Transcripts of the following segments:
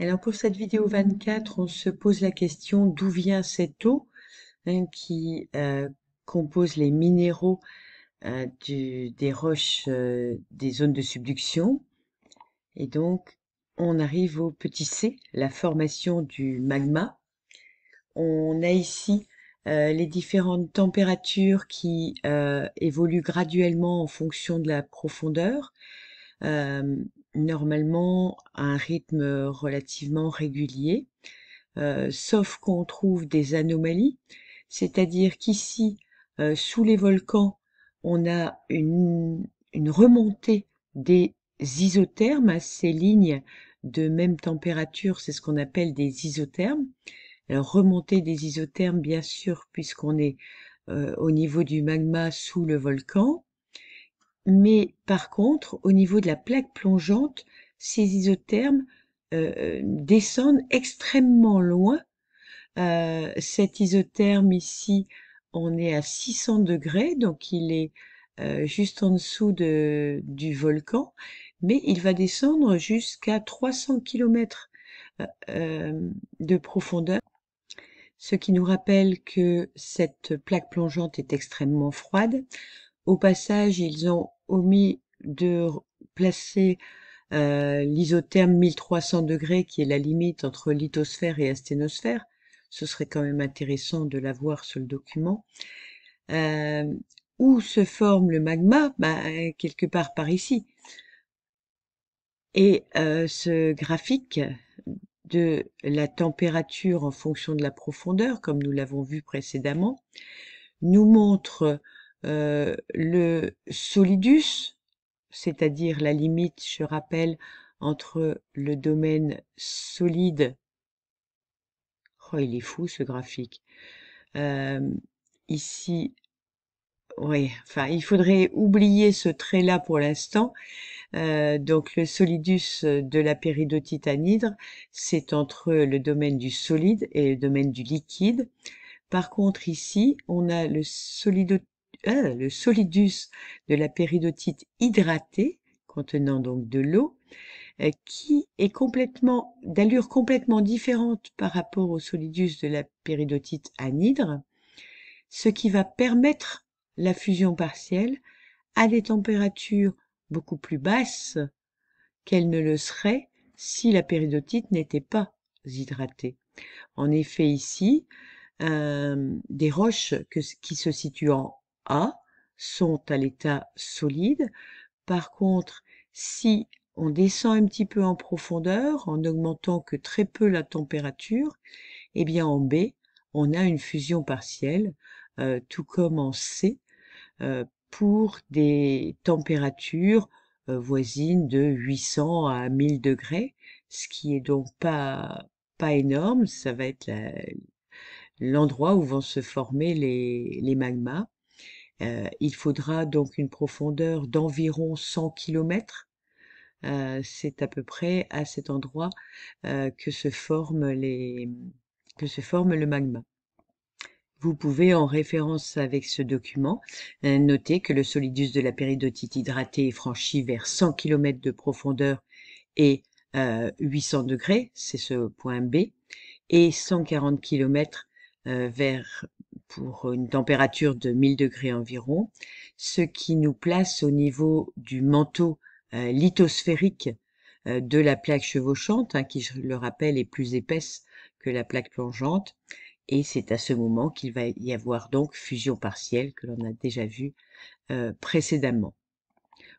Alors pour cette vidéo 24, on se pose la question d'où vient cette eau hein, qui euh, compose les minéraux euh, des roches euh, des zones de subduction. Et donc on arrive au petit c, la formation du magma. On a ici les différentes températures qui évoluent graduellement en fonction de la profondeur. Euh, normalement à un rythme euh, relativement régulier, euh, sauf qu'on trouve des anomalies, c'est-à-dire qu'ici, euh, sous les volcans, on a une, une remontée des isothermes, à ces lignes de même température, c'est ce qu'on appelle des isothermes. Alors remontée des isothermes, bien sûr, puisqu'on est au niveau du magma sous le volcan, mais par contre, au niveau de la plaque plongeante, ces isothermes euh, euh, descendent extrêmement loin. Euh, cet isotherme ici, on est à 600 degrés, donc il est juste en dessous de, du volcan, mais il va descendre jusqu'à 300 km de profondeur, ce qui nous rappelle que cette plaque plongeante est extrêmement froide. Au passage, ils ont omis de placer euh, l'isotherme 1300 degrés, qui est la limite entre lithosphère et asténosphère, ce serait quand même intéressant de la voir sur le document, euh, où se forme le magma ben, euh, Quelque part par ici. Et ce graphique de la température en fonction de la profondeur, comme nous l'avons vu précédemment, nous montre euh, le solidus, c'est-à-dire la limite, je rappelle, entre le domaine solide, oh il est fou ce graphique, euh, ici, oui, enfin il faudrait oublier ce trait là pour l'instant, euh, donc le solidus de la péridotite c'est entre le domaine du solide et le domaine du liquide, par contre ici on a le solidotitanide Hein, le solidus de la péridotite hydratée, contenant donc de l'eau, euh, qui est complètement d'allure complètement différente par rapport au solidus de la péridotite anhydre, ce qui va permettre la fusion partielle à des températures beaucoup plus basses qu'elle ne le serait si la péridotite n'était pas hydratée. En effet, ici, euh, des roches qui se situent en sont à l'état solide. Par contre, si on descend un petit peu en profondeur, en augmentant que très peu la température, eh bien en B, on a une fusion partielle, euh, tout comme en C, euh, pour des températures euh, voisines de 800 à 1000 degrés, ce qui est donc pas, pas énorme, ça va être l'endroit où vont se former les magmas. Euh, il faudra donc une profondeur d'environ 100 km. Euh, c'est à peu près à cet endroit euh, que se forment les que se forme le magma. Vous pouvez, en référence avec ce document, noter que le solidus de la péridotite hydratée est franchi vers 100 km de profondeur et 800 degrés, c'est ce point B, et 140 km vers pour une température de 1000 degrés environ, ce qui nous place au niveau du manteau euh, lithosphérique euh, de la plaque chevauchante, hein, qui, je le rappelle, est plus épaisse que la plaque plongeante. Et c'est à ce moment qu'il va y avoir donc fusion partielle, que l'on a déjà vu euh, précédemment.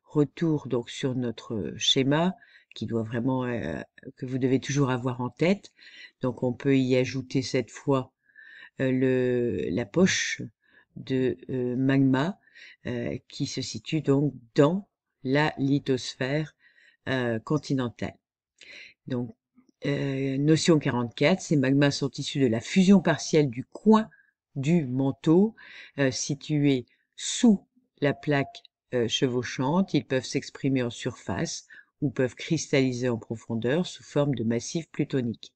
Retour donc sur notre schéma, qui doit vraiment, que vous devez toujours avoir en tête. Donc on peut y ajouter cette fois euh, le, la poche de euh, magma euh, qui se situe donc dans la lithosphère continentale. Donc, notion 44, ces magmas sont issus de la fusion partielle du coin du manteau situé sous la plaque chevauchante. Ils peuvent s'exprimer en surface ou peuvent cristalliser en profondeur sous forme de massifs plutoniques.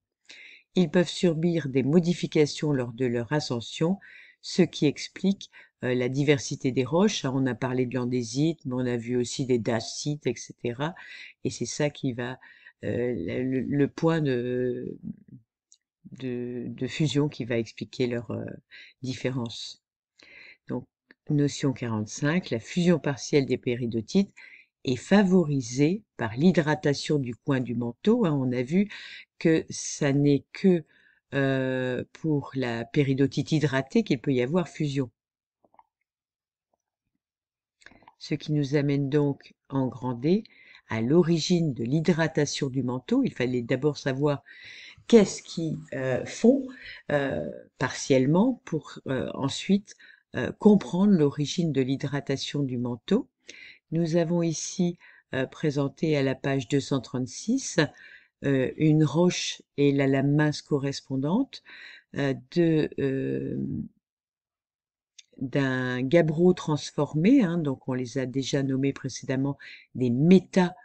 Ils peuvent subir des modifications lors de leur ascension, ce qui explique euh, la diversité des roches. Hein. On a parlé de l'andésite, mais on a vu aussi des dacites, etc. Et c'est ça qui va, euh, le, point de, de, fusion qui va expliquer leur euh, différence. Donc, notion 45, la fusion partielle des péridotites, est favorisée par l'hydratation du coin du manteau. Hein. on a vu que ça n'est que euh, pour la péridotite hydratée qu'il peut y avoir fusion. Ce qui nous amène donc en grand D à l'origine de l'hydratation du manteau. Il fallait d'abord savoir qu'est-ce qu'ils euh, font euh, partiellement pour ensuite comprendre l'origine de l'hydratation du manteau nous avons ici euh, présenté à la page 236 euh, une roche et la lame correspondante euh, d'un gabbro transformé, hein, donc on les a déjà nommés précédemment des méta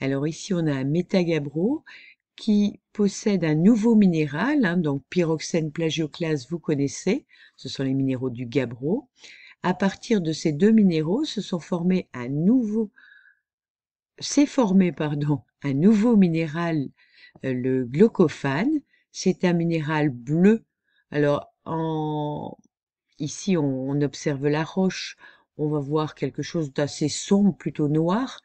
Alors ici on a un métagabro qui possède un nouveau minéral, hein, donc pyroxène plagioclase, vous connaissez, ce sont les minéraux du gabbro. À partir de ces deux minéraux, se sont formés un nouveau, s'est formé pardon, un nouveau minéral, euh, le glaucophane. C'est un minéral bleu. Alors, en, ici, on, observe la roche on va voir quelque chose d'assez sombre, plutôt noir,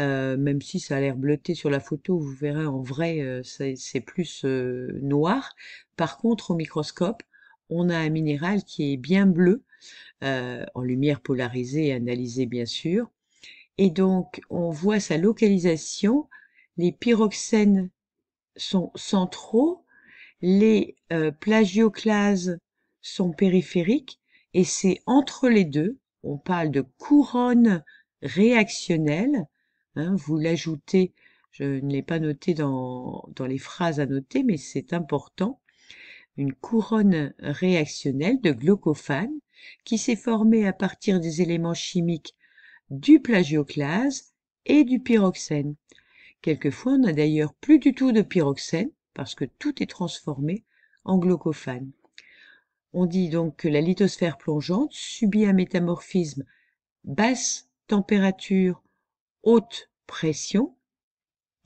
euh, même si ça a l'air bleuté sur la photo, vous verrez en vrai euh, c'est plus noir. Par contre au microscope, on a un minéral qui est bien bleu, euh, en lumière polarisée et analysée bien sûr. Et donc on voit sa localisation, les pyroxènes sont centraux, les euh, plagioclases sont périphériques, et c'est entre les deux, on parle de couronne réactionnelle, hein, vous l'ajoutez, je ne l'ai pas noté dans, dans les phrases à noter, mais c'est important, une couronne réactionnelle de glaucophane qui s'est formée à partir des éléments chimiques du plagioclase et du pyroxène quelquefois on n'a d'ailleurs plus du tout de pyroxène parce que tout est transformé en glaucophane on dit donc que la lithosphère plongeante subit un métamorphisme basse température haute pression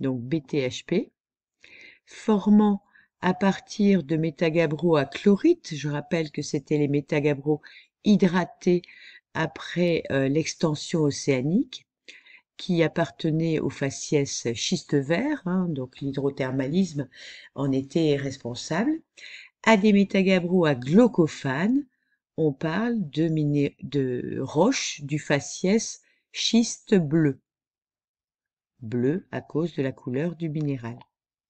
donc bthp formant à partir de métagabro à chlorite, je rappelle que c'était les métagabros hydratés après euh, l'extension océanique, qui appartenaient au faciès schiste vert, hein, donc l'hydrothermalisme en était responsable, à des métagabros à glaucophane, on parle de, de roches du faciès schiste bleu, bleu à cause de la couleur du minéral,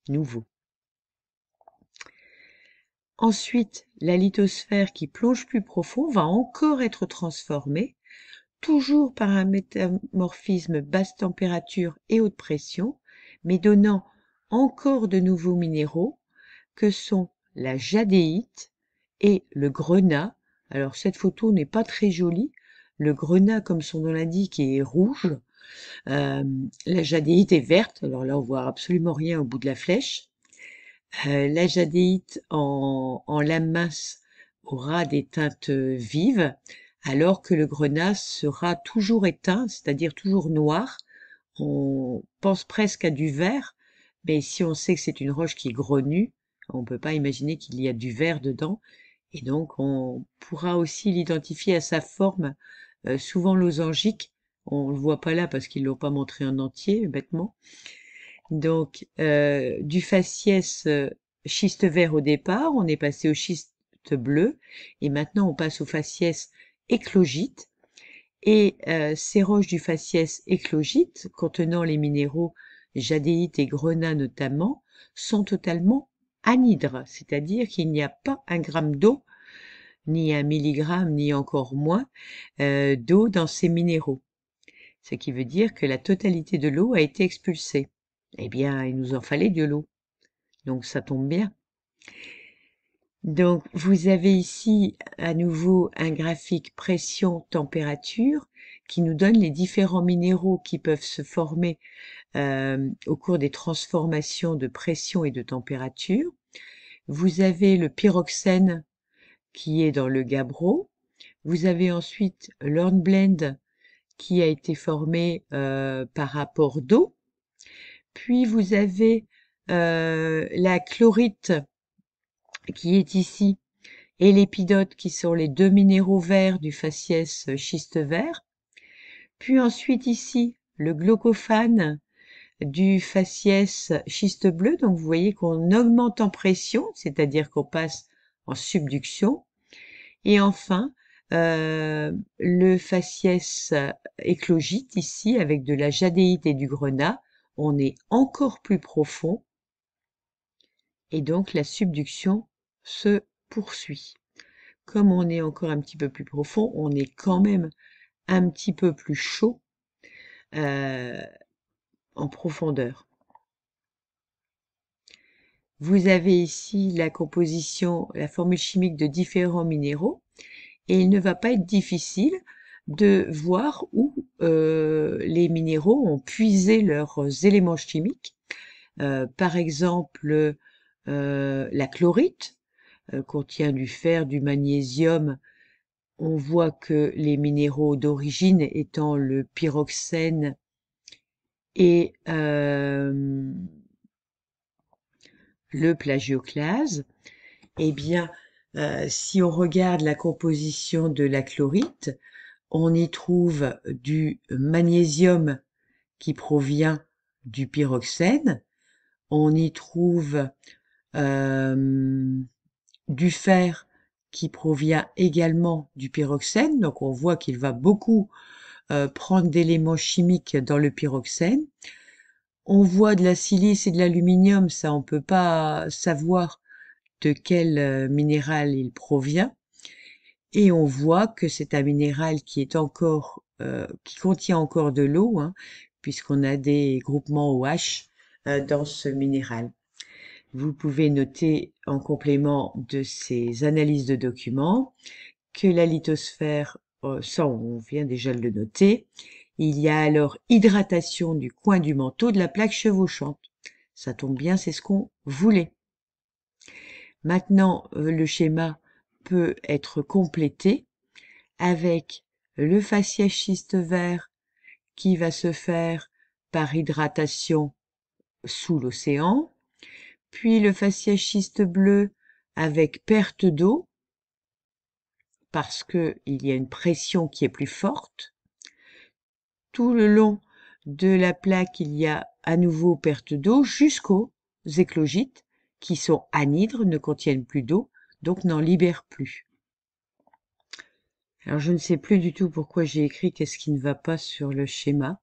nouveau. Ensuite, la lithosphère qui plonge plus profond va encore être transformée, toujours par un métamorphisme basse température et haute pression, mais donnant encore de nouveaux minéraux que sont la jadéite et le grenat. Alors cette photo n'est pas très jolie. Le grenat, comme son nom l'indique, est rouge. Euh, la jadéite est verte. Alors là, on voit absolument rien au bout de la flèche. Euh, la jadéite en, en lame aura des teintes euh, vives, alors que le grenat sera toujours éteint, c'est-à-dire toujours noir. On pense presque à du vert, mais si on sait que c'est une roche qui est grenue, on ne peut pas imaginer qu'il y a du vert dedans. Et donc on pourra aussi l'identifier à sa forme, euh, souvent losangique. On ne le voit pas là parce qu'ils ne l'ont pas montré en entier, bêtement. Donc, euh, du faciès euh, schiste vert au départ, on est passé au schiste bleu, et maintenant on passe au faciès éclogite. Et euh, ces roches du faciès éclogite, contenant les minéraux jadéite et grenat notamment, sont totalement anhydres, c'est-à-dire qu'il n'y a pas un gramme d'eau, ni un milligramme, ni encore moins d'eau dans ces minéraux. Ce qui veut dire que la totalité de l'eau a été expulsée. Eh bien, il nous en fallait de l'eau. Donc ça tombe bien. Donc vous avez ici à nouveau un graphique pression-température qui nous donne les différents minéraux qui peuvent se former euh, au cours des transformations de pression et de température. Vous avez le pyroxène qui est dans le gabbro. Vous avez ensuite l'hornblende qui a été formé euh, par rapport d'eau puis vous avez euh, la chlorite qui est ici et l'épidote qui sont les deux minéraux verts du faciès schiste vert. Puis ensuite ici le glaucophane du faciès schiste bleu. Donc vous voyez qu'on augmente en pression, c'est-à-dire qu'on passe en subduction. Et enfin, euh, le faciès éclogite ici avec de la jadéite et du grenat on est encore plus profond et donc la subduction se poursuit. Comme on est encore un petit peu plus profond, on est quand même un petit peu plus chaud euh, en profondeur. Vous avez ici la composition, la formule chimique de différents minéraux, et il ne va pas être difficile de voir où euh, les minéraux ont puisé leurs euh, éléments chimiques. Euh, par exemple, la chlorite contient du fer, du magnésium. On voit que les minéraux d'origine étant le pyroxène et le plagioclase, eh bien, si on regarde la composition de la chlorite, on y trouve du magnésium qui provient du pyroxène. On y trouve euh, du fer qui provient également du pyroxène. Donc on voit qu'il va beaucoup euh, prendre d'éléments chimiques dans le pyroxène. On voit de la silice et de l'aluminium, ça on peut pas savoir de quel euh, minéral il provient et on voit que c'est un minéral qui est encore, euh, qui contient encore de l'eau, hein, puisqu'on a des groupements OH dans ce minéral. Vous pouvez noter en complément de ces analyses de documents que la lithosphère, sans, euh, ça on vient déjà de le noter, il y a alors hydratation du coin du manteau de la plaque chevauchante. Ça tombe bien, c'est ce qu'on voulait. Maintenant, le schéma peut être complété avec le faciachiste vert qui va se faire par hydratation sous l'océan, puis le faciachiste bleu avec perte d'eau parce qu'il y a une pression qui est plus forte. Tout le long de la plaque, il y a à nouveau perte d'eau jusqu'aux éclogites qui sont anhydres, ne contiennent plus d'eau, donc n'en libère plus. Alors je ne sais plus du tout pourquoi j'ai écrit qu'est-ce qui ne va pas sur le schéma.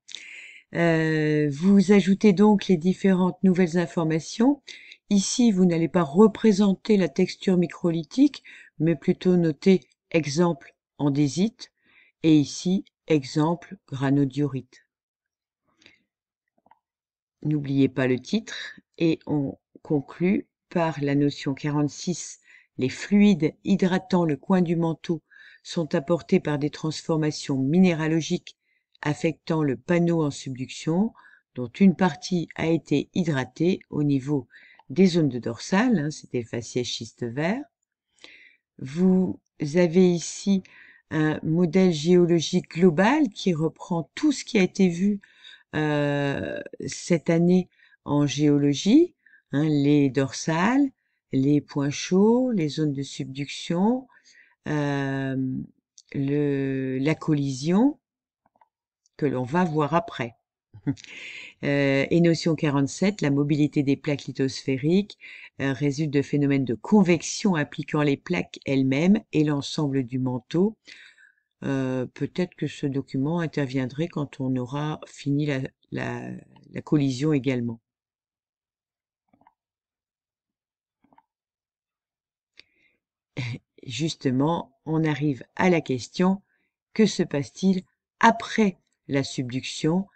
Euh, vous ajoutez donc les différentes nouvelles informations. Ici, vous n'allez pas représenter la texture microlithique, mais plutôt noter exemple andésite et ici exemple granodiorite. N'oubliez pas le titre et on conclut par la notion 46 les fluides hydratant le coin du manteau sont apportés par des transformations minéralogiques affectant le panneau en subduction dont une partie a été hydratée au niveau des zones de dorsale, hein, c'était le fascia schiste vert. Vous avez ici un modèle géologique global qui reprend tout ce qui a été vu euh, cette année en géologie, hein, les dorsales, les points chauds, les zones de subduction, euh, le, la collision que l'on va voir après. Euh, et notion 47, la mobilité des plaques lithosphériques euh, résulte de phénomènes de convection impliquant les plaques elles-mêmes et l'ensemble du manteau. Euh, peut-être que ce document interviendrait quand on aura fini la collision également. justement on arrive à la question que se passe-t-il après la subduction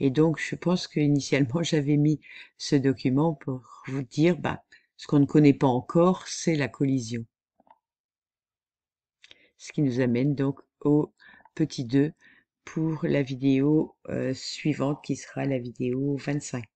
et donc je pense qu'initialement j'avais mis ce document pour vous dire bah, ce qu'on ne connaît pas encore c'est la collision ce qui nous amène donc au petit 2 pour la vidéo euh, suivante qui sera la vidéo 25